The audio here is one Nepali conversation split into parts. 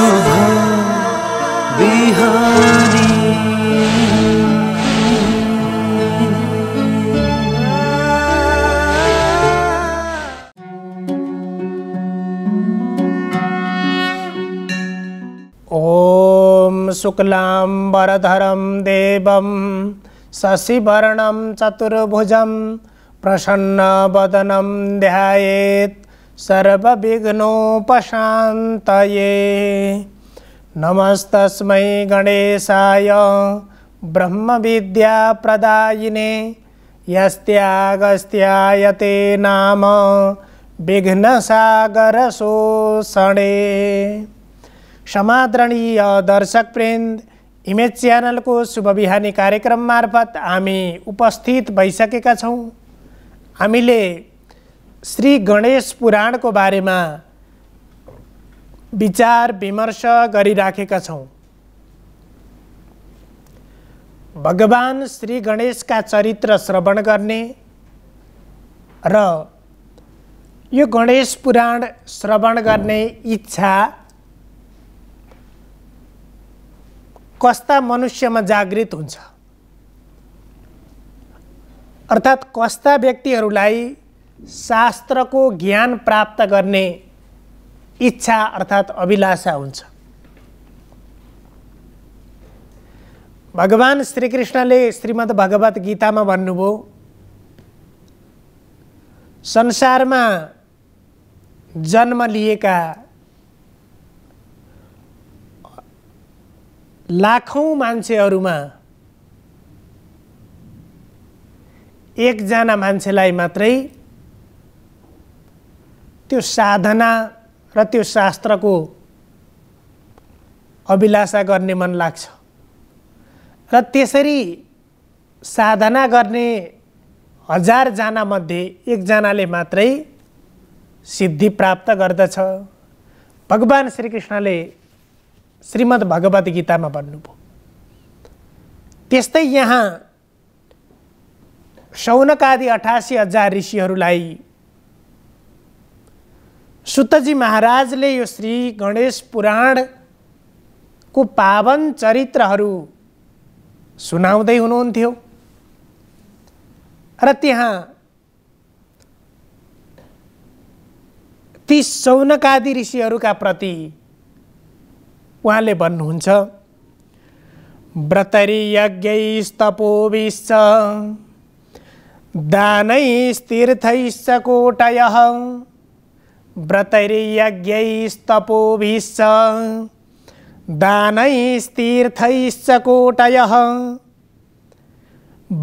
शोभा बिहारी ॐ शुक्लाम्बरधरं देवं शशिवर्णं चतुर्भुजं प्रसन्नवदनं ध्यायेत् सर्वविघ्नोपशान्तये नमस्तस्मै गणेशाय ब्रह्मविद्याप्रदायिने यस्त्यागस्त्यायते नाम विघ्नसागरशोषणे क्षमादरणीय दर्शकवृन्द इमेज च्यानलको शुभ बिहानी कार्यक्रम मार्फत हामी उपस्थित भइसकेका छौँ हामीले श्री गणेश पुराणको बारेमा विचार विमर्श गरिराखेका छौँ भगवान् श्री गणेशका चरित्र श्रवण गर्ने र यो गणेश पुराण श्रवण गर्ने इच्छा कस्ता मनुष्यमा जागृत हुन्छ अर्थात् कस्ता व्यक्तिहरूलाई शास्त्रको ज्ञान प्राप्त गर्ने इच्छा अर्थात् अभिलाषा हुन्छ भगवान् श्रीकृष्णले श्रीमद् भगवत गीतामा भन्नुभयो संसारमा जन्म लिएका लाखौँ मान्छेहरूमा एकजना मान्छेलाई मात्रै त्यो साधना र त्यो शास्त्रको अभिलाषा गर्ने मन लाग्छ र त्यसरी साधना गर्ने हजारजनामध्ये एकजनाले मात्रै सिद्धि प्राप्त गर्दछ भगवान् श्रीकृष्णले श्रीमद् भगवद् गीतामा भन्नुभयो त्यस्तै यहाँ शौनकादि अठासी हजार ऋषिहरूलाई सुतजी महाराजले यो श्री गणेश पुराणको पावन चरित्रहरू सुनाउँदै हुनुहुन्थ्यो र त्यहाँ ती सौनकादि ऋषिहरूका प्रति उहाँले भन्नुहुन्छ व्रतरी दानै दानैस्तीर्थैश्च कोटय व्रतैर्यज्ञैस्तपोभिश्च दानैस्तीर्थैश्च कोटयः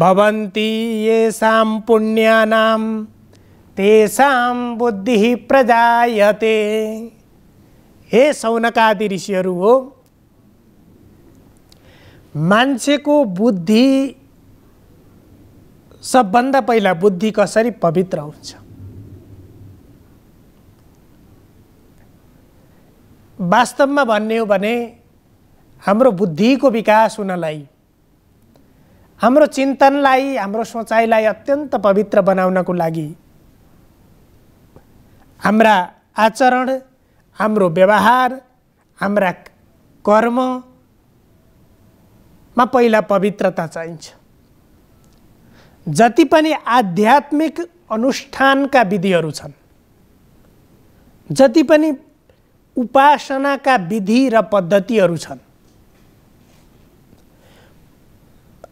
भवन्ति येषां पुण्यानां तेषां बुद्धिः प्रजायते हे सौनकादि ऋषिहरू हो मान्छेको बुद्धि सबभन्दा पहिला बुद्धि कसरी पवित्र हुन्छ वास्तवमा भन्ने हो भने हाम्रो बुद्धिको विकास हुनलाई हाम्रो चिन्तनलाई हाम्रो सोचाइलाई अत्यन्त पवित्र बनाउनको लागि हाम्रा आचरण हाम्रो व्यवहार हाम्रा कर्ममा पहिला पवित्रता चाहिन्छ जति पनि आध्यात्मिक अनुष्ठानका विधिहरू छन् जति पनि उपासनाका विधि र पद्धतिहरू छन्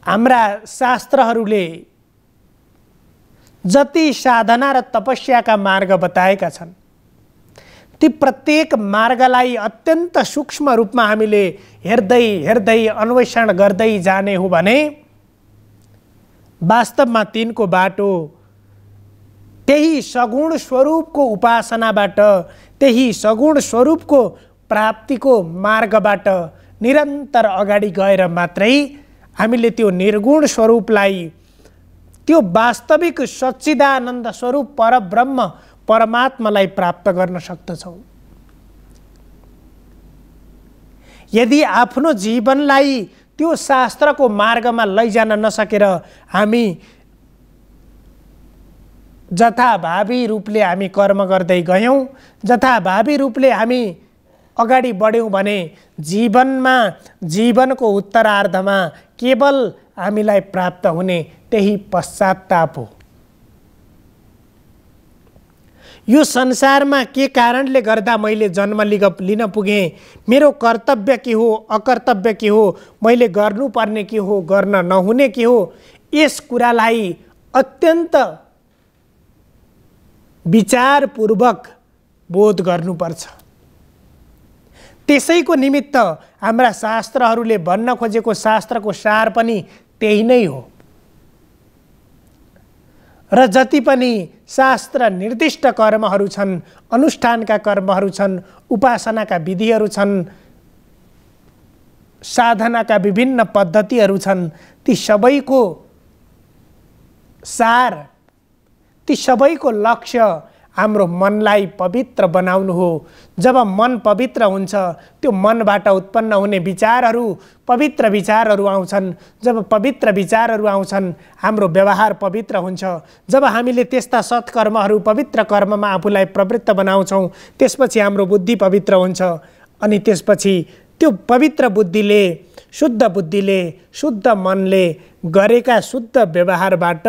हाम्रा शास्त्रहरूले जति साधना र तपस्याका मार्ग बताएका छन् ती प्रत्येक मार्गलाई अत्यन्त सूक्ष्म रूपमा हामीले हेर्दै हेर्दै अन्वेषण गर्दै जाने हो भने वास्तवमा तिनको बाटो त्यही सगुण स्वरूपको उपासनाबाट त्यही सगुण स्वरूपको प्राप्तिको मार्गबाट निरन्तर अगाडि गएर मात्रै हामीले त्यो निर्गुण स्वरूपलाई त्यो वास्तविक सच्चिदानन्द स्वरूप परब्रह्म परमात्मालाई प्राप्त गर्न सक्दछौँ यदि आफ्नो जीवनलाई त्यो शास्त्रको मार्गमा लैजान नसकेर हामी जथाभावी रूपले हामी कर्म गर्दै गयौँ जथाभावी रूपले हामी अगाडि बढ्यौँ भने जीवनमा जीवनको उत्तरार्धमा केवल हामीलाई प्राप्त हुने त्यही पश्चाताप हो यो संसारमा के कारणले गर्दा मैले जन्म लिग लिन पुगेँ मेरो कर्तव्य के हो अकर्तव्य के हो मैले गर्नुपर्ने के हो गर्न नहुने के हो यस कुरालाई अत्यन्त विचारपूर्वक बोध गर्नुपर्छ त्यसैको निमित्त हाम्रा शास्त्रहरूले भन्न खोजेको शास्त्रको सार पनि त्यही नै हो र जति पनि शास्त्र निर्दिष्ट कर्महरू छन् अनुष्ठानका कर्महरू छन् उपासनाका विधिहरू छन् साधनाका विभिन्न पद्धतिहरू छन् ती सबैको सार ती सबैको लक्ष्य हाम्रो मनलाई पवित्र बनाउनु हो जब मन पवित्र हुन्छ त्यो मनबाट उत्पन्न हुने विचारहरू पवित्र विचारहरू आउँछन् जब पवित्र विचारहरू आउँछन् हाम्रो व्यवहार पवित्र हुन्छ जब हामीले त्यस्ता सत्कर्महरू पवित्र कर्ममा आफूलाई प्रवृत्त बनाउँछौँ त्यसपछि हाम्रो बुद्धि पवित्र हुन्छ अनि त्यसपछि त्यो पवित्र बुद्धिले शुद्ध बुद्धिले शुद्ध मनले गरेका शुद्ध व्यवहारबाट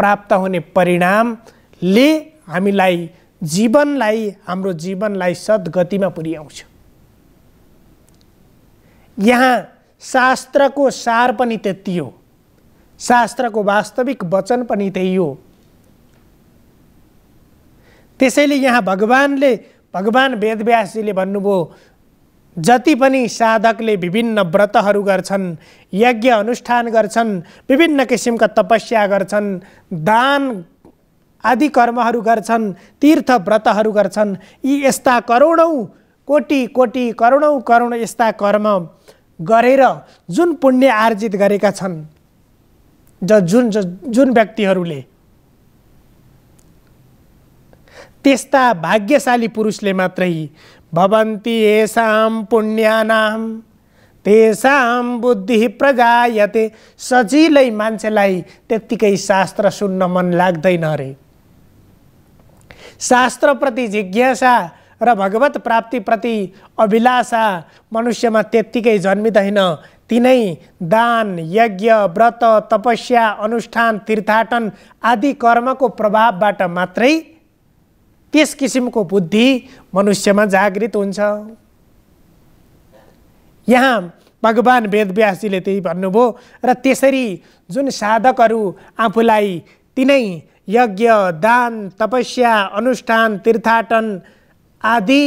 प्राप्त हुने परिणामले हामीलाई जीवनलाई हाम्रो जीवनलाई सद्गतिमा पुर्याउँछ यहाँ शास्त्रको सार पनि त्यति हो शास्त्रको वास्तविक वचन पनि त्यही हो त्यसैले यहाँ भगवान्ले भगवान् वेदव्यासजीले भन्नुभयो जति पनि साधकले विभिन्न व्रतहरू गर्छन् यज्ञ अनुष्ठान गर्छन् विभिन्न किसिमका तपस्या गर्छन् दान आदि कर्महरू गर्छन् तीर्थ व्रतहरू गर्छन् यी यस्ता करोडौँ कोटि कोटि करोडौँ करोड यस्ता कर्म गरेर जुन पुण्य आर्जित गरेका छन् ज जुन ज जुन व्यक्तिहरूले त्यस्ता भाग्यशाली पुरुषले मात्रै भवन्ति येषां पुण्यानाम तेसाम बुद्धि प्रगायते सजिलै मान्छेलाई त्यत्तिकै शास्त्र सुन्न मन लाग्दैन अरे शास्त्रप्रति जिज्ञासा र भगवत प्राप्तिप्रति अभिलाषा मनुष्यमा त्यत्तिकै जन्मिँदैन तिनै दान यज्ञ व्रत तपस्या अनुष्ठान तीर्थाटन आदि कर्मको प्रभावबाट मात्रै त्यस किसिमको बुद्धि मनुष्यमा जागृत हुन्छ यहाँ भगवान् वेदव्यासजीले त्यही भन्नुभयो र त्यसरी जुन साधकहरू आफूलाई तिनै यज्ञ दान तपस्या अनुष्ठान तीर्थाटन आदि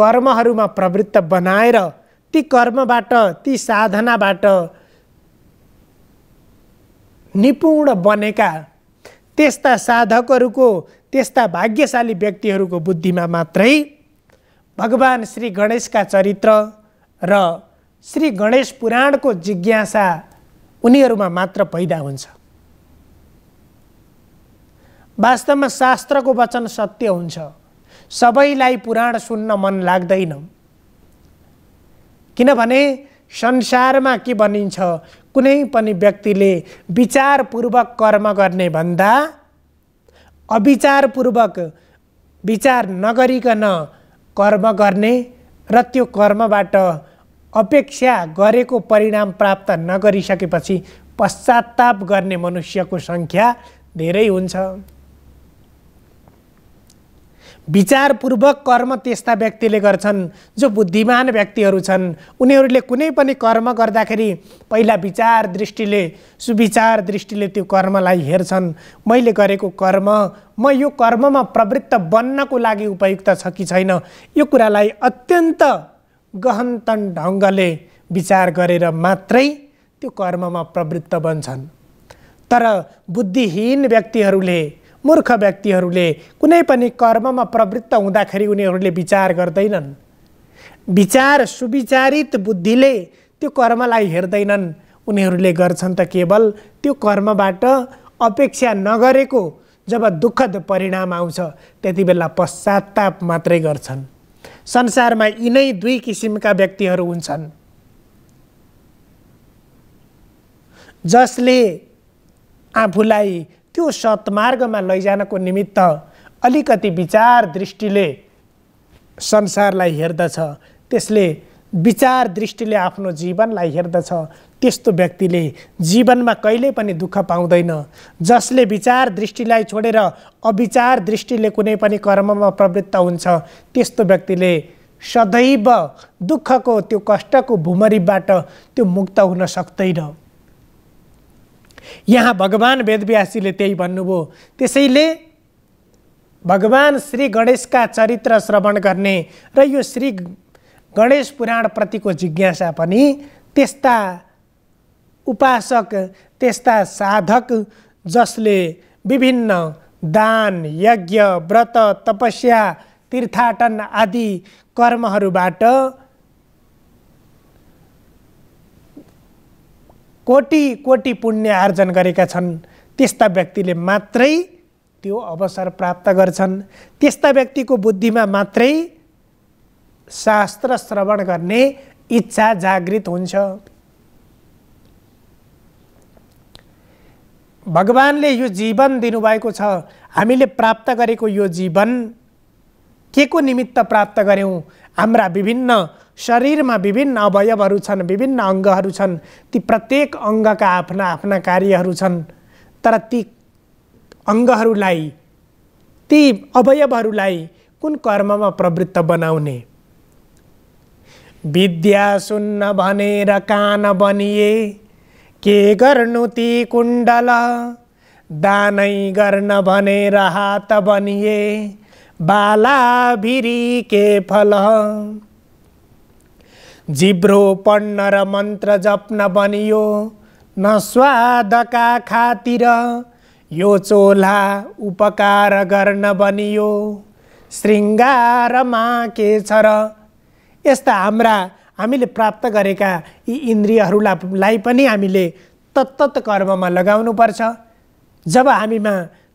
कर्महरूमा प्रवृत्त बनाएर ती कर्मबाट ती साधनाबाट निपुण बनेका त्यस्ता साधकहरूको त्यस्ता भाग्यशाली व्यक्तिहरूको बुद्धिमा मात्रै भगवान् श्री गणेशका चरित्र र श्री गणेश पुराणको जिज्ञासा उनीहरूमा मात्र पैदा हुन्छ वास्तवमा शास्त्रको वचन सत्य हुन्छ सबैलाई पुराण सुन्न मन लाग्दैन किनभने संसारमा के भनिन्छ कुनै पनि व्यक्तिले विचारपूर्वक कर्म गर्ने भन्दा अविचारपूर्वक विचार नगरिकन कर्म गर्ने र त्यो कर्मबाट अपेक्षा गरेको परिणाम प्राप्त नगरिसकेपछि पश्चाताप गर्ने मनुष्यको सङ्ख्या धेरै हुन्छ विचारपूर्वक कर्म त्यस्ता व्यक्तिले गर्छन् जो बुद्धिमान व्यक्तिहरू छन् उनीहरूले कुनै पनि कर्म गर्दाखेरि पहिला विचार दृष्टिले सुविचार दृष्टिले त्यो कर्मलाई हेर्छन् मैले गरेको कर्म म यो कर्ममा प्रवृत्त बन्नको लागि उपयुक्त छ कि छैन यो कुरालाई अत्यन्त गहनतन ढङ्गले विचार गरेर मात्रै त्यो कर्ममा प्रवृत्त बन्छन् तर बुद्धिहीन व्यक्तिहरूले मूर्ख व्यक्तिहरूले कुनै पनि कर्ममा प्रवृत्त हुँदाखेरि उनीहरूले विचार गर्दैनन् विचार सुविचारित बुद्धिले त्यो कर्मलाई हेर्दैनन् उनीहरूले गर्छन् त केवल त्यो कर्मबाट अपेक्षा नगरेको जब दुःखद परिणाम आउँछ त्यति बेला पश्चाताप मात्रै गर्छन् संसारमा यिनै दुई किसिमका व्यक्तिहरू हुन्छन् जसले आफूलाई त्यो सत्मार्गमा लैजानको निमित्त अलिकति विचार दृष्टिले संसारलाई हेर्दछ त्यसले विचार दृष्टिले आफ्नो जीवनलाई हेर्दछ त्यस्तो व्यक्तिले जीवनमा कहिले पनि दुःख पाउँदैन जसले विचार दृष्टिलाई छोडेर अविचार दृष्टिले कुनै पनि कर्ममा प्रवृत्त हुन्छ त्यस्तो व्यक्तिले सदैव दुःखको त्यो कष्टको भुमरीबाट त्यो मुक्त हुन सक्दैन यहाँ भगवान् वेदव्यासीले त्यही भन्नुभयो त्यसैले भगवान् श्री गणेशका चरित्र श्रवण गर्ने र यो श्री गणेश पुराणप्रतिको जिज्ञासा पनि त्यस्ता उपासक त्यस्ता साधक जसले विभिन्न दान यज्ञ व्रत तपस्या तीर्थाटन आदि कर्महरूबाट कोटि कोटि पुण्य आर्जन गरेका छन् त्यस्ता व्यक्तिले मात्रै त्यो अवसर प्राप्त गर्छन् त्यस्ता व्यक्तिको बुद्धिमा मात्रै शास्त्र श्रवण गर्ने इच्छा जागृत हुन्छ भगवान्ले यो जीवन दिनुभएको छ हामीले प्राप्त गरेको यो जीवन के को निमित्त प्राप्त गऱ्यौँ हाम्रा विभिन्न शरीरमा विभिन्न अवयवहरू छन् विभिन्न अङ्गहरू छन् ती प्रत्येक अङ्गका आफ्ना आफ्ना कार्यहरू छन् तर ती अङ्गहरूलाई ती अवयवहरूलाई कुन कर्ममा प्रवृत्त बनाउने विद्या सुन्न भनेर कान बनिए के गर्नु ती कुण्डल दानै गर्न भनेर हात बनिए बाला भिरी के फल जिब्रो पढ्न र मन्त्र जप्न बनियो न स्वादका खातिर यो चोला उपकार गर्न बनियो श्रृङ्गारमा के छ र यस्ता हाम्रा हामीले प्राप्त गरेका यी इन्द्रियहरूलाई पनि हामीले तत्त कर्ममा लगाउनुपर्छ जब हामीमा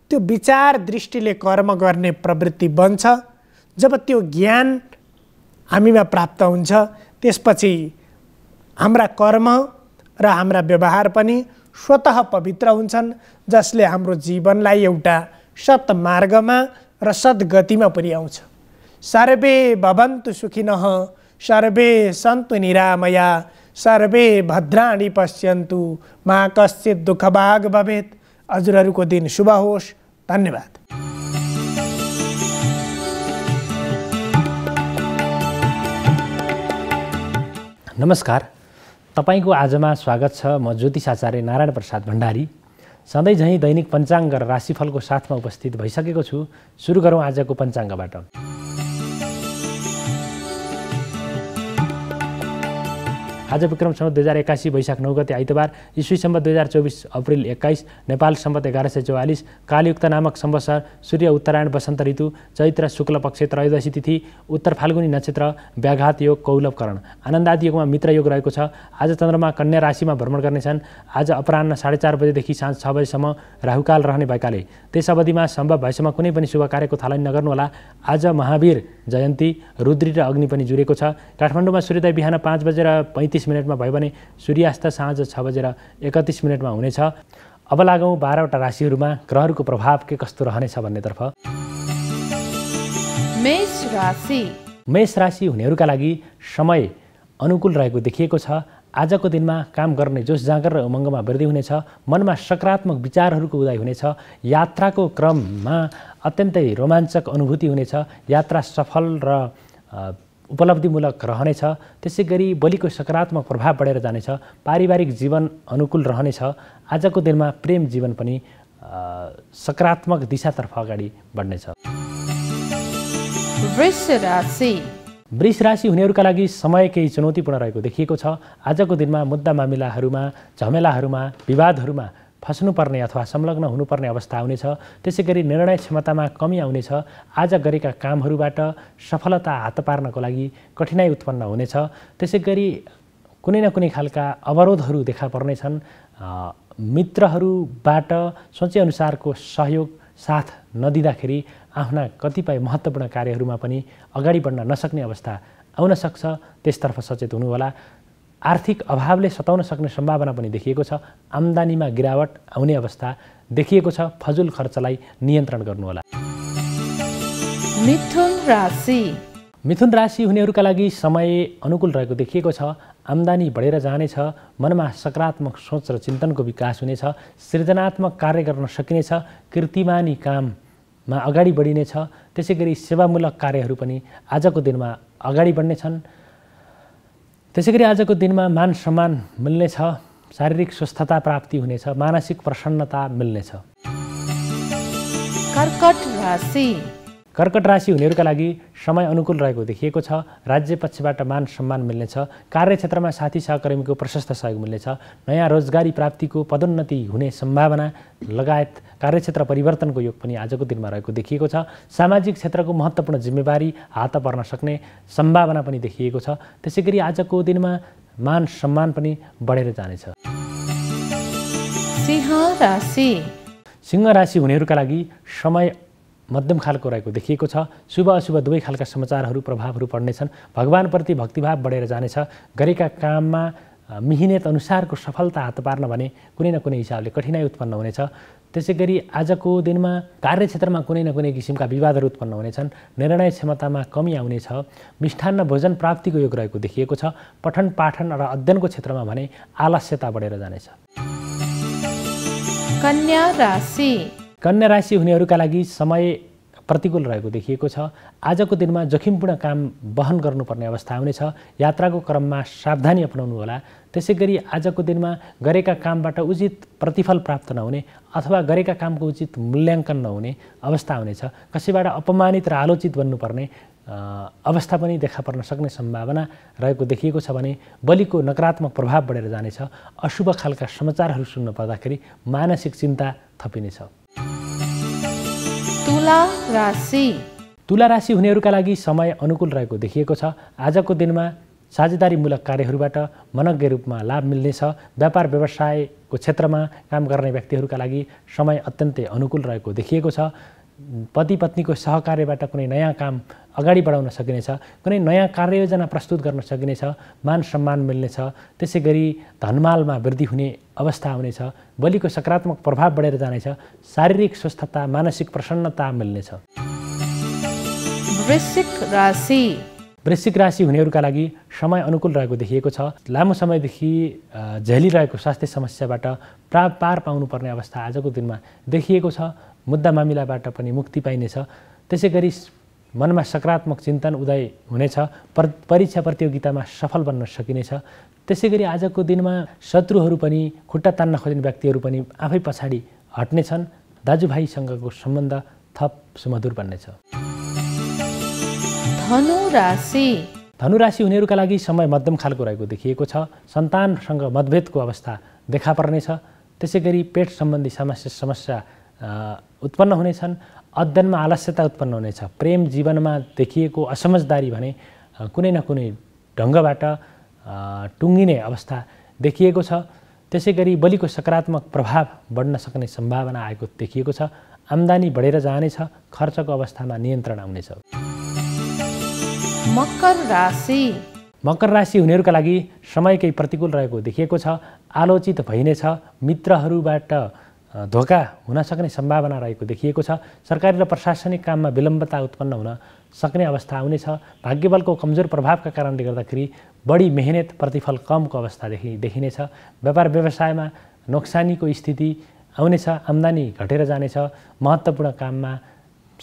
त्यो विचार दृष्टिले कर्म गर्ने प्रवृत्ति बन्छ जब त्यो ज्ञान हामीमा प्राप्त हुन्छ त्यसपछि हाम्रा कर्म र हाम्रा व्यवहार पनि स्वत पवित्र हुन्छन् जसले हाम्रो जीवनलाई एउटा सत्मार्गमा र सद्गतिमा पुर्याउँछ सर्वे भवन्तु सुखिन सर्वे सन्तु निरामया सर्वे भद्राणि पश्यन्तु मा कश्चित दुःखभाग भवेत् हजुरहरूको दिन शुभ होस् धन्यवाद नमस्कार तपाईँको आजमा स्वागत छ म ज्योतिष आचार्य नारायण प्रसाद भण्डारी सधैँझैँ दैनिक पञ्चाङ्ग र राशिफलको साथमा उपस्थित भइसकेको छु सुरु गरौँ आजको पञ्चाङ्गबाट आज विक्रमसम्म दुई हजार एक्कासी वैशाख नौ गते आइतबार इस्वीसम्म दुई हजार चौबिस अप्रिल एक्काइस नेपाल सम्बत एघार सय चौवालिस कालयुक्त नामक सम्वत्सर सूर्य उत्तरायण वसन्त ऋतु चैत्र शुक्ल पक्ष त्रयोदशी तिथि उत्तर फाल्गुनी नक्षत्र व्याघात योग कौलभकरण आनन्द आदि योगमा मित्र योग रहेको छ आज चन्द्रमा कन्या राशिमा भ्रमण गर्नेछन् आज अपरान्न साढे चार बजेदेखि साँझ छ बजेसम्म राहुकाल रहने भएकाले त्यस अवधिमा सम्भव भएसम्म कुनै पनि शुभ कार्यको थालनी नगर्नुहोला आज महावीर जयन्ती रुद्री र अग्नि पनि जुरेको छ काठमाडौँमा सूर्योदय बिहान पाँच बजेर पैँतिस एकतिस मिनटमा भयो भने सूर्यास्त साँझ छ बजेर एकतिस मिनटमा हुनेछ अब लागौँ बाह्रवटा राशिहरूमा ग्रहहरूको प्रभाव के कस्तो रहनेछ भन्नेतर्फ मेष राशि मेष राशि हुनेहरूका लागि समय अनुकूल रहेको देखिएको छ आजको दिनमा काम गर्ने जोस जाँगर र उमङ्गमा वृद्धि हुनेछ मनमा सकारात्मक विचारहरूको उदय हुनेछ यात्राको क्रममा अत्यन्तै रोमाञ्चक अनुभूति हुनेछ यात्रा सफल र उपलब्धिमूलक रहनेछ त्यसै गरी बलिको सकारात्मक प्रभाव बढेर जानेछ पारिवारिक जीवन अनुकूल रहनेछ आजको दिनमा प्रेम जीवन पनि सकारात्मक दिशातर्फ अगाडि बढ्नेछ वृष राशि हुनेहरूका लागि समय केही चुनौतीपूर्ण रहेको देखिएको छ आजको दिनमा मुद्दा मामिलाहरूमा झमेलाहरूमा विवादहरूमा फस्नुपर्ने अथवा संलग्न हुनुपर्ने अवस्था आउनेछ त्यसै गरी निर्णय क्षमतामा कमी आउनेछ आज गरेका कामहरूबाट सफलता हात पार्नको लागि कठिनाई उत्पन्न हुनेछ त्यसै गरी कुनै न कुनै खालका अवरोधहरू देखा पर्नेछन् मित्रहरूबाट सोचेअनुसारको सहयोग साथ नदिँदाखेरि आफ्ना कतिपय महत्त्वपूर्ण कार्यहरूमा पनि अगाडि बढ्न नसक्ने अवस्था आउन सक्छ त्यसतर्फ सचेत हुनुहोला आर्थिक अभावले सताउन सक्ने सम्भावना पनि देखिएको छ आम्दानीमा गिरावट आउने अवस्था देखिएको छ फजुल खर्चलाई नियन्त्रण गर्नुहोला मिथुन राशि मिथुन राशि हुनेहरूका लागि समय अनुकूल रहेको देखिएको छ आम्दानी बढेर जानेछ मनमा सकारात्मक सोच र चिन्तनको विकास हुनेछ सृजनात्मक कार्य गर्न सकिनेछ कृतिमानी काममा अगाडि बढिनेछ त्यसै गरी सेवामूलक कार्यहरू पनि आजको दिनमा अगाडि बढ्नेछन् त्यसै गरी आजको दिनमा मान सम्मान मिल्नेछ शारीरिक स्वस्थता प्राप्ति हुनेछ मानसिक प्रसन्नता मिल्नेछ कर्कट राशि कर्कट राशि हुनेहरूका लागि समय अनुकूल रहेको देखिएको छ राज्य पक्षबाट मान सम्मान मिल्नेछ कार्यक्षेत्रमा साथी सहकर्मीको प्रशस्त सहयोग मिल्नेछ नयाँ रोजगारी प्राप्तिको पदोन्नति हुने सम्भावना लगायत कार्यक्षेत्र परिवर्तनको योग पनि आजको दिनमा रहेको देखिएको छ सामाजिक क्षेत्रको महत्त्वपूर्ण जिम्मेवारी हात पर्न सक्ने सम्भावना पनि देखिएको छ त्यसै गरी आजको दिनमा मान सम्मान पनि बढेर जानेछ सिंह राशि हुनेहरूका लागि समय मध्यम खालको रहेको देखिएको छ शुभ अशुभ दुवै खालका समाचारहरू प्रभावहरू पर्नेछन् भगवान्प्रति भक्तिभाव बढेर जानेछ गरेका काममा मिहिनेत अनुसारको सफलता हात पार्न भने कुनै न कुनै हिसाबले कठिनाइ उत्पन्न हुनेछ त्यसै गरी आजको दिनमा कार्यक्षेत्रमा कुनै न कुनै किसिमका विवादहरू उत्पन्न हुनेछन् निर्णय क्षमतामा कमी आउनेछ मिष्ठान्न भोजन प्राप्तिको योग रहेको देखिएको छ पठन पाठन र अध्ययनको क्षेत्रमा भने आलस्यता बढेर जानेछ कन्या राशि कन्या राशि हुनेहरूका लागि समय प्रतिकूल रहेको देखिएको छ आजको दिनमा जोखिमपूर्ण काम वहन गर्नुपर्ने अवस्था आउनेछ यात्राको क्रममा सावधानी होला त्यसै गरी आजको दिनमा गरेका कामबाट उचित प्रतिफल प्राप्त नहुने अथवा गरेका कामको उचित मूल्याङ्कन नहुने अवस्था आउनेछ कसैबाट अपमानित र आलोचित बन्नुपर्ने अवस्था पनि देखा पर्न सक्ने सम्भावना रहेको देखिएको छ भने बलिको नकारात्मक प्रभाव बढेर जानेछ अशुभ खालका समाचारहरू सुन्न पर्दाखेरि मानसिक चिन्ता थपिनेछ तुला राशि तुला राशि हुनेहरूका लागि समय अनुकूल रहेको देखिएको छ आजको दिनमा साझेदारीमूलक कार्यहरूबाट मनज्ञ रूपमा लाभ मिल्नेछ व्यापार व्यवसायको क्षेत्रमा काम गर्ने व्यक्तिहरूका लागि समय अत्यन्तै अनुकूल रहेको देखिएको छ पति पत्नीको सहकार्यबाट कुनै नयाँ काम अगाडि बढाउन सकिनेछ कुनै नयाँ कार्ययोजना प्रस्तुत गर्न सकिनेछ मान सम्मान मिल्नेछ त्यसै गरी धनमालमा वृद्धि हुने अवस्था आउनेछ बलिको सकारात्मक प्रभाव बढेर जानेछ शारीरिक स्वस्थता मानसिक प्रसन्नता मिल्नेछ वृश्चिक राशि वृश्चिक राशि हुनेहरूका लागि समय अनुकूल रहेको देखिएको छ लामो समयदेखि झेलिरहेको स्वास्थ्य समस्याबाट प्रा पार पाउनुपर्ने अवस्था आजको दिनमा देखिएको छ मुद्दा मामिलाबाट पनि मुक्ति पाइनेछ त्यसै गरी मनमा सकारात्मक चिन्तन उदय हुनेछ पर परीक्षा प्रतियोगितामा सफल बन्न सकिनेछ त्यसै गरी आजको दिनमा शत्रुहरू पनि खुट्टा तान्न खोज्ने व्यक्तिहरू पनि आफै पछाडि हट्नेछन् दाजुभाइसँगको सम्बन्ध थप सुमधुर बन्नेछ धनु धनु राशि राशि हुनेहरूका लागि समय मध्यम खालको रहेको देखिएको छ सन्तानसँग मतभेदको अवस्था देखा पर्नेछ त्यसै गरी पेट सम्बन्धी समस्या समस्या उत्पन्न हुनेछन् अध्ययनमा आलस्यता उत्पन्न हुनेछ प्रेम जीवनमा देखिएको असमझदारी भने कुनै न कुनै ढङ्गबाट टुङ्गिने अवस्था देखिएको छ त्यसै गरी बलिको सकारात्मक प्रभाव बढ्न सक्ने सम्भावना आएको देखिएको छ आम्दानी बढेर जानेछ खर्चको अवस्थामा नियन्त्रण आउनेछ मकर राशि मकर राशि हुनेहरूका लागि समयकै प्रतिकूल रहेको देखिएको छ आलोचित भइनेछ मित्रहरूबाट धोका हुन सक्ने सम्भावना रहेको देखिएको छ सरकारी र प्रशासनिक काममा विलम्बता उत्पन्न हुन सक्ने अवस्था आउनेछ भाग्यबलको कमजोर प्रभावका कारणले गर्दाखेरि बढी मेहनत प्रतिफल कमको अवस्था देखि देखिनेछ व्यापार व्यवसायमा नोक्सानीको स्थिति आउनेछ आम्दानी घटेर जानेछ महत्त्वपूर्ण काममा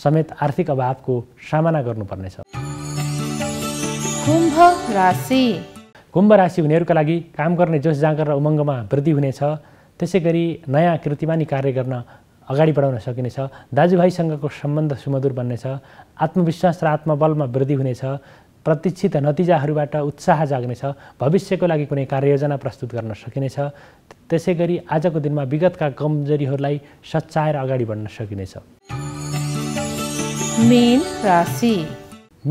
समेत आर्थिक अभावको सामना गर्नुपर्नेछ कुम्भ राशि कुम्भ राशि हुनेहरूका लागि काम गर्ने जोस जाँगर र उमङ्गमा वृद्धि हुनेछ त्यसै गरी नयाँ कृतिमानी कार्य गर्न अगाडि बढाउन सकिनेछ दाजुभाइसँगको सम्बन्ध सुमधुर बन्नेछ आत्मविश्वास र आत्मबलमा वृद्धि हुनेछ प्रतीक्षित नतिजाहरूबाट उत्साह जाग्नेछ भविष्यको लागि कुनै कार्ययोजना प्रस्तुत गर्न सकिनेछ त्यसै गरी आजको दिनमा विगतका कमजोरीहरूलाई सच्चाएर अगाडि बढ्न सकिनेछ मेन राशि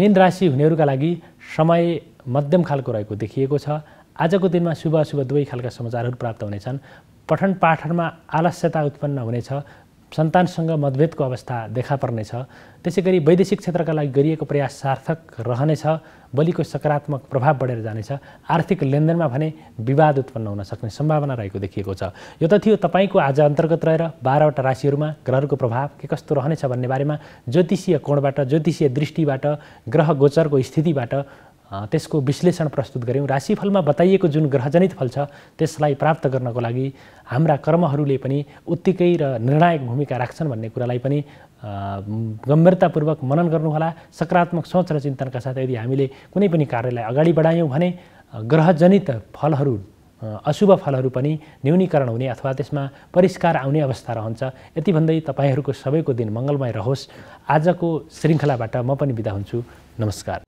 मेन राशि हुनेहरूका लागि समय मध्यम खालको रहेको देखिएको छ आजको दिनमा शुभ अशुभ दुवै खालका समाचारहरू प्राप्त हुनेछन् पठन पाठनमा आलस्यता उत्पन्न हुनेछ सन्तानसँग मतभेदको अवस्था देखा पर्नेछ त्यसै गरी वैदेशिक क्षेत्रका लागि गरिएको प्रयास सार्थक रहनेछ बलिको सकारात्मक प्रभाव बढेर जानेछ आर्थिक लेनदेनमा भने विवाद उत्पन्न हुन सक्ने सम्भावना रहेको देखिएको छ यो त थियो तपाईँको आज अन्तर्गत रहेर बाह्रवटा राशिहरूमा ग्रहहरूको प्रभाव के कस्तो रहनेछ भन्ने बारेमा ज्योतिषीय कोणबाट ज्योतिषीय दृष्टिबाट ग्रह गोचरको स्थितिबाट त्यसको विश्लेषण प्रस्तुत गऱ्यौँ राशिफलमा बताइएको जुन ग्रहजनित फल छ त्यसलाई प्राप्त गर्नको लागि हाम्रा कर्महरूले पनि उत्तिकै र निर्णायक भूमिका राख्छन् भन्ने कुरालाई पनि गम्भीरतापूर्वक मनन गर्नुहोला सकारात्मक सोच र चिन्तनका साथ यदि हामीले कुनै पनि कार्यलाई अगाडि बढायौँ भने ग्रहजनित फलहरू अशुभ फलहरू पनि न्यूनीकरण हुने अथवा त्यसमा परिष्कार आउने अवस्था रहन्छ यति भन्दै तपाईँहरूको सबैको दिन मङ्गलमय रहोस् आजको श्रृङ्खलाबाट म पनि बिदा हुन्छु नमस्कार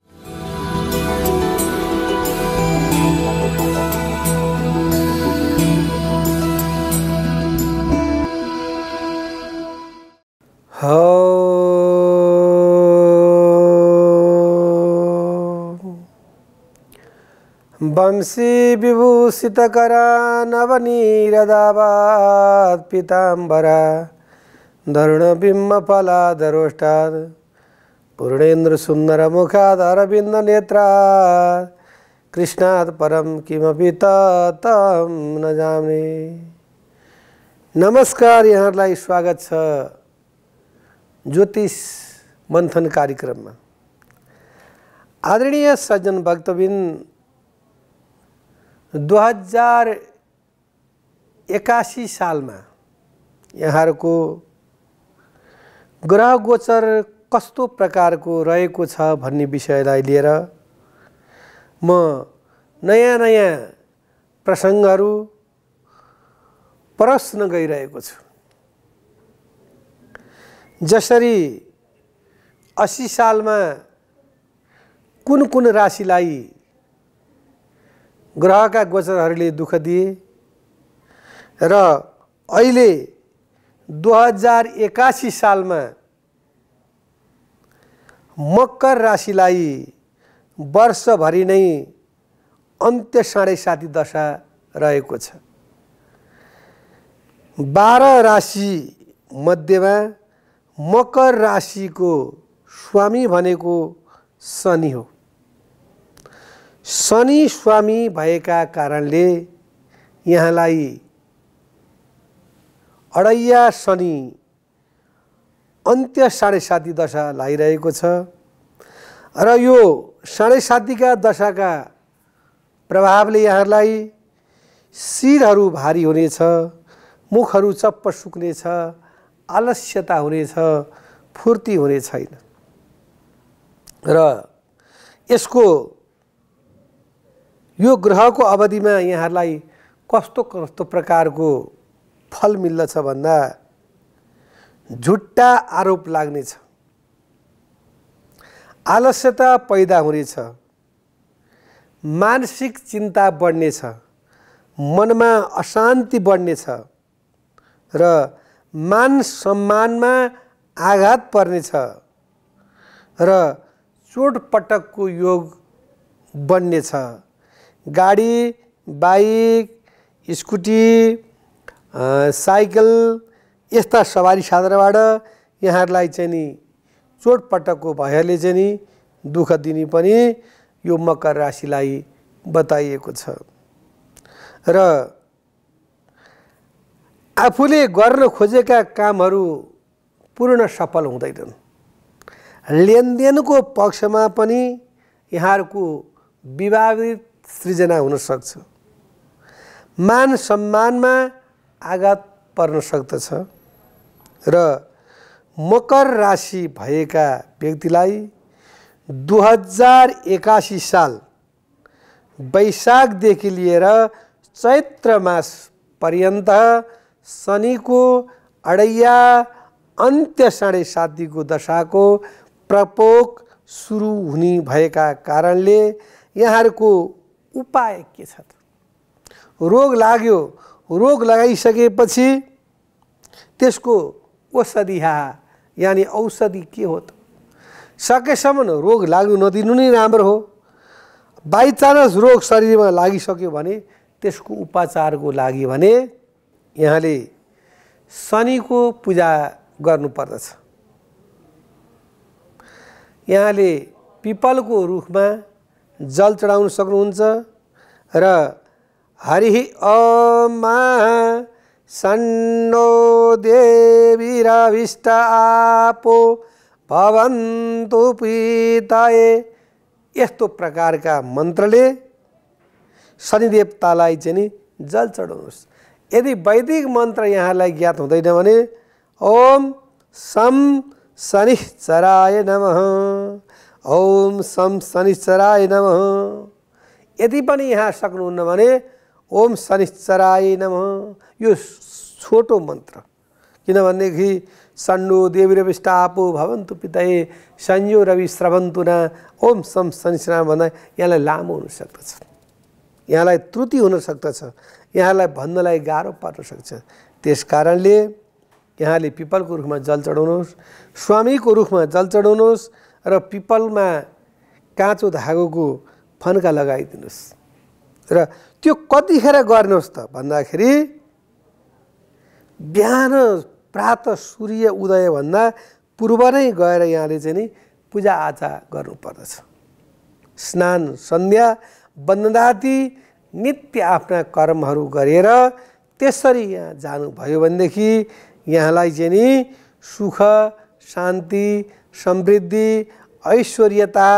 बंसी दरुण नवनीरदावात् पीताम्बरा पूर्णेन्द्र सुंदर मुखाद कृष्णात् नेत्र किमपि तम न जाने नमस्कार यहाँ स्वागत छ ज्योतिष मन्थन कार्यक्रममा आदरणीय सज्जन भक्तबिन दुई हजार एकासी सालमा यहाँहरूको ग्रह गोचर कस्तो प्रकारको रहेको छ भन्ने विषयलाई लिएर म नयाँ नयाँ प्रसङ्गहरू प्रश्न गइरहेको छु जसरी असी सालमा कुन कुन राशिलाई ग्रहका गोचरहरूले दुःख दिए र अहिले दुई हजार एकासी सालमा मकर राशिलाई वर्षभरि नै अन्त्य साढे साती दशा रहेको छ बाह्र राशिमध्येमा मकर राशिको स्वामी भनेको शनि हो शनि स्वामी भएका कारणले यहाँलाई अडैया शनि अन्त्य साढे साती दशा लागिरहेको छ र यो साढे सातीका दशाका प्रभावले यहाँलाई शिरहरू भारी हुनेछ मुखहरू चप्प सुक्नेछ आलस्यता हुनेछ फुर्ती हुने छैन र यसको यो ग्रहको अवधिमा यहाँहरूलाई कस्तो कस्तो प्रकारको फल मिल्दछ भन्दा झुट्टा आरोप लाग्नेछ आलस्यता पैदा हुनेछ मानसिक चिन्ता बढ्नेछ मनमा अशान्ति बढ्नेछ र मान सम्मानमा आघात पर्नेछ र चोटपटकको योग बन्नेछ गाडी बाइक स्कुटी साइकल यस्ता सवारी साधनबाट यहाँहरूलाई चाहिँ नि चोटपटकको भयले चाहिँ नि दुःख दिने पनि यो मकर राशिलाई बताइएको छ र आफूले गर्न खोजेका कामहरू पूर्ण सफल हुँदैनन् लेनदेनको पक्षमा पनि यहाँहरूको विवादित सृजना हुनसक्छ मान सम्मानमा आघात पर्न सक्दछ र मकर राशि भएका व्यक्तिलाई दुई हजार एकासी साल वैशाखदेखि लिएर चैत्र मास पर्यन्त शनिको अडैया अन्त्य साढे सातीको दशाको प्रपोक सुरु हुने भएका कारणले यहाँहरूको उपाय के छ रोग लाग्यो रोग लगाइसकेपछि त्यसको हा यानि औषधि के हो त सकेसम्म रोग लाग्नु नदिनु नै राम्रो हो बाइचान्स रोग शरीरमा लागिसक्यो भने त्यसको उपचारको लागि भने यहाँले शनिको पूजा गर्नुपर्दछ यहाँले पिपलको रुखमा जल चढाउन सक्नुहुन्छ र हरि अमा सन्नो रविष्ट आपो भवन्तु पिताए यस्तो प्रकारका मन्त्रले शनिदेवतालाई चाहिँ नि जल चढाउनुहोस् यदि वैदिक मन्त्र यहाँलाई ज्ञात हुँदैन भने ओम सम शनिश्चराय नम ओम सम शनिश्चराय नम यदि पनि यहाँ सक्नुहुन्न भने ओम शनिश्चराय नम यो छोटो मन्त्र किनभनेदेखि सन्डो रविष्टापो भवन्तु पिताए संयो रवि श्रवन्तुना न ओम सम शनिश्चराय भन्दा यहाँलाई लामो हुन हुनसक्दछ यहाँलाई त्रुटि हुन हुनसक्दछ यहाँलाई भन्नलाई गाह्रो पर्न सक्छ त्यस कारणले यहाँले पिपलको रुखमा जल चढाउनुहोस् स्वामीको रुखमा जल चढाउनुहोस् र पिपलमा काँचो धागोको फन्का लगाइदिनुहोस् र त्यो कतिखेर गर्नुहोस् त भन्दाखेरि बिहान प्रात सूर्य उदयभन्दा पूर्व नै गएर यहाँले चाहिँ नि पूजाआजा गर्नुपर्दछ स्नान सन्ध्या बन्दनाति नित्य आफ्ना कर्महरू गरेर त्यसरी यहाँ जानुभयो भनेदेखि यहाँलाई चाहिँ नि सुख शान्ति समृद्धि ऐश्वर्यता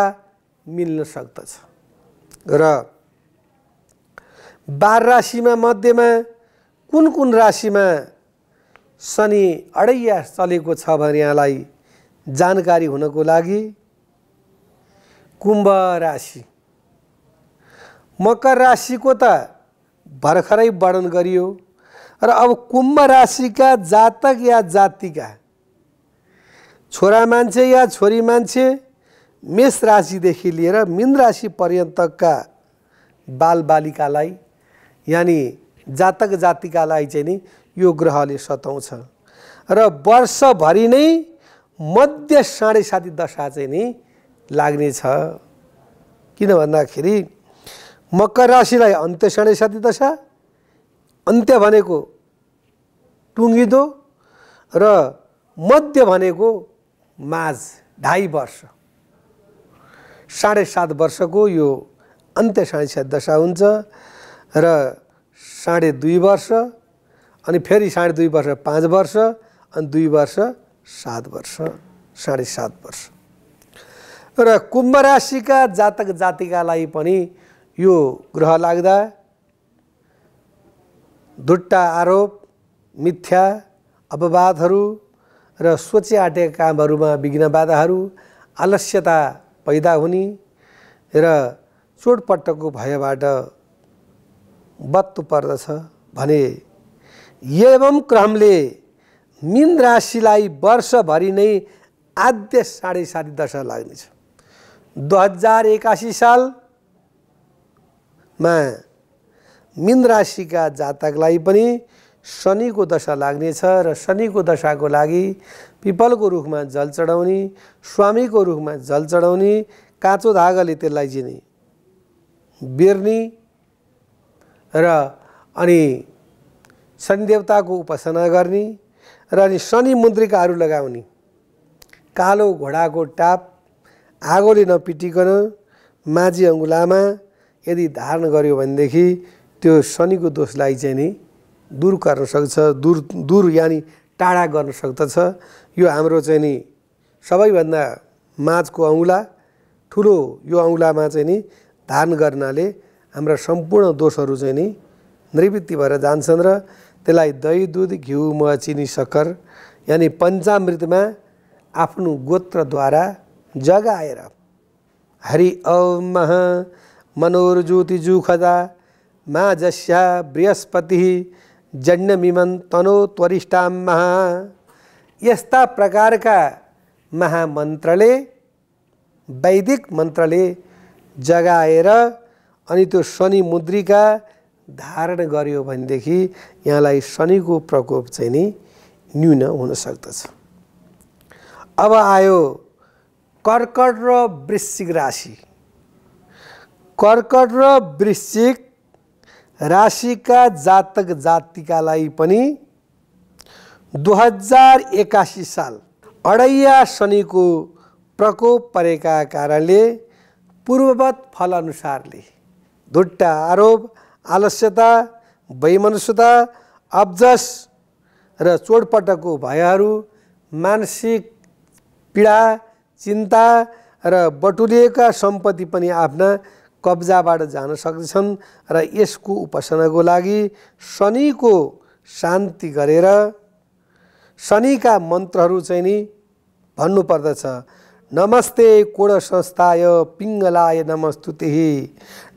मिल्न सक्दछ र बार राशिमा मध्येमा कुन कुन राशिमा शनि अडैया चलेको छ भने यहाँलाई जानकारी हुनको लागि कुम्भ राशि मकर राशिको त भर्खरै वर्णन गरियो र अब कुम्भ राशिका जातक या जातिका छोरा मान्छे या छोरी मान्छे मेष राशिदेखि लिएर मीन राशि पर्यन्तका बालबालिकालाई यानि जातक जातिकालाई चाहिँ नि यो ग्रहले सताउँछ र वर्षभरि नै मध्य साढे साती दशा चाहिँ नि लाग्नेछ किन भन्दाखेरि मकर राशिलाई अन्त्य शनि दशा अन्त्य भनेको टुङ्गिदो र मध्य भनेको माझ ढाई वर्ष साढे सात वर्षको यो अन्त्य साढे सात दशा हुन्छ र साढे दुई वर्ष अनि फेरि साढे दुई वर्ष पाँच वर्ष अनि दुई वर्ष सात वर्ष साढे सात वर्ष र कुम्भ राशिका जातक जातिकालाई पनि यो ग्रह लाग्दा दुट्टा आरोप मिथ्या अपवादहरू र सोचे आँटेका कामहरूमा विघ्न बाधाहरू आलस्यता पैदा हुने र चोटपटकको भयबाट बत्तु पर्दछ भने एवं क्रमले मिन राशिलाई वर्षभरि नै आद्य साढे सात दशा लाग्नेछ दुई हजार एकासी साल मा मिन राशिका जातकलाई पनि शनिको दशा लाग्नेछ र शनिको दशाको लागि पिपलको रुखमा जल चढाउने स्वामीको रुखमा जल चढाउने काँचो धागाले त्यसलाई जिने बिर्नी र अनि शनिदेवताको उपासना गर्ने र अनि शनि मुद्रिकाहरू लगाउने कालो घोडाको टाप आगोले नपिटिकन माझी अङ्गुलामा यदि धारण गऱ्यो भनेदेखि त्यो शनिको दोषलाई चाहिँ नि दूर गर्न सक्छ दूर दूर यानि टाढा गर्न सक्दछ यो हाम्रो चाहिँ नि सबैभन्दा माझको औँला ठुलो यो औँलामा चाहिँ नि धारण गर्नाले हाम्रा सम्पूर्ण दोषहरू चाहिँ नि निवृत्ति भएर जान्छन् र त्यसलाई दही दुध घिउ म चिनी सक्कर यानि पञ्चामृतमा आफ्नो गोत्रद्वारा जगाएर हरि ओम महा मनोर्ज्योतिजूखदा मा जस्या बृहस्पति मिमन तनो त्वरिष्टाम महा यस्ता प्रकारका महामन्त्रले वैदिक मन्त्रले जगाएर अनि त्यो शनि मुद्रिका धारण गर्यो भनेदेखि यहाँलाई शनिको प्रकोप चाहिँ नि न्यून हुन सक्दछ अब आयो कर्कट र वृश्चिक राशि कर्कट र वृश्चिक राशिका जातक जातिकालाई पनि दुई हजार एकासी साल अडैया शनिको प्रकोप परेका कारणले पूर्ववत फलअनुसारले धुट्टा आरोप आलस्यता वैमनुष्यता अब्जस र चोटपटकको भयहरू मानसिक पीडा चिन्ता र बटुलिएका सम्पत्ति पनि आफ्ना कब्जाबाट जान सक्दछन् र यसको उपासनाको लागि शनिको शान्ति गरेर शनिका मन्त्रहरू चाहिँ नि भन्नुपर्दछ नमस्ते कोड संस्थाय पिङ्गलाय नमस्तुति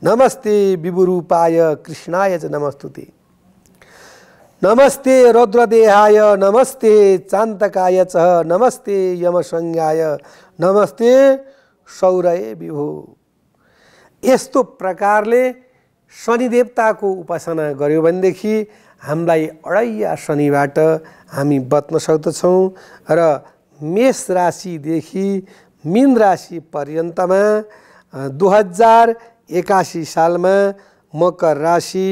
नमस्ते विभुरूपाय कृष्णाय च नमस्तुति नमस्ते रौद्रदेहाय नमस्ते चान्तकाय च नमस्ते यमसंज्ञाय नमस्ते सौरय विभू यस्तो प्रकारले शनिदेवताको उपासना गऱ्यो भनेदेखि हामीलाई अढैया शनिबाट हामी बच्न सक्दछौँ र मेष राशिदेखि मिन राशि पर्यन्तमा दुई हजार एकासी सालमा मकर राशि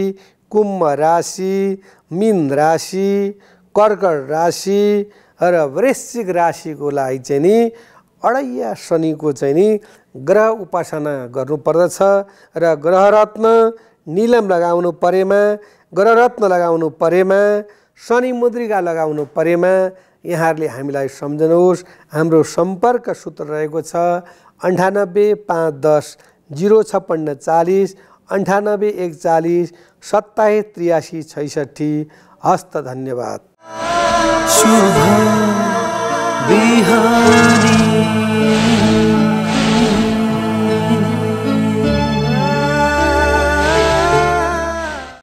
कुम्भ राशि मिन राशि कर्कट राशि र वृश्चिक राशिको लागि चाहिँ नि अडैया शनिको चाहिँ नि ग्रह उपासना गर्नुपर्दछ र ग्रहरत्न निलम लगाउनु परेमा ग्रहरत्न लगाउनु परेमा शनि मुद्रिका लगाउनु परेमा यहाँहरूले हामीलाई सम्झनुहोस् हाम्रो सम्पर्क सूत्र रहेको छ अन्ठानब्बे पाँच दस जिरो छप्पन्न चालिस अन्ठानब्बे एकचालिस सत्ताइस त्रियासी छैसठी हस्त धन्यवाद behind me.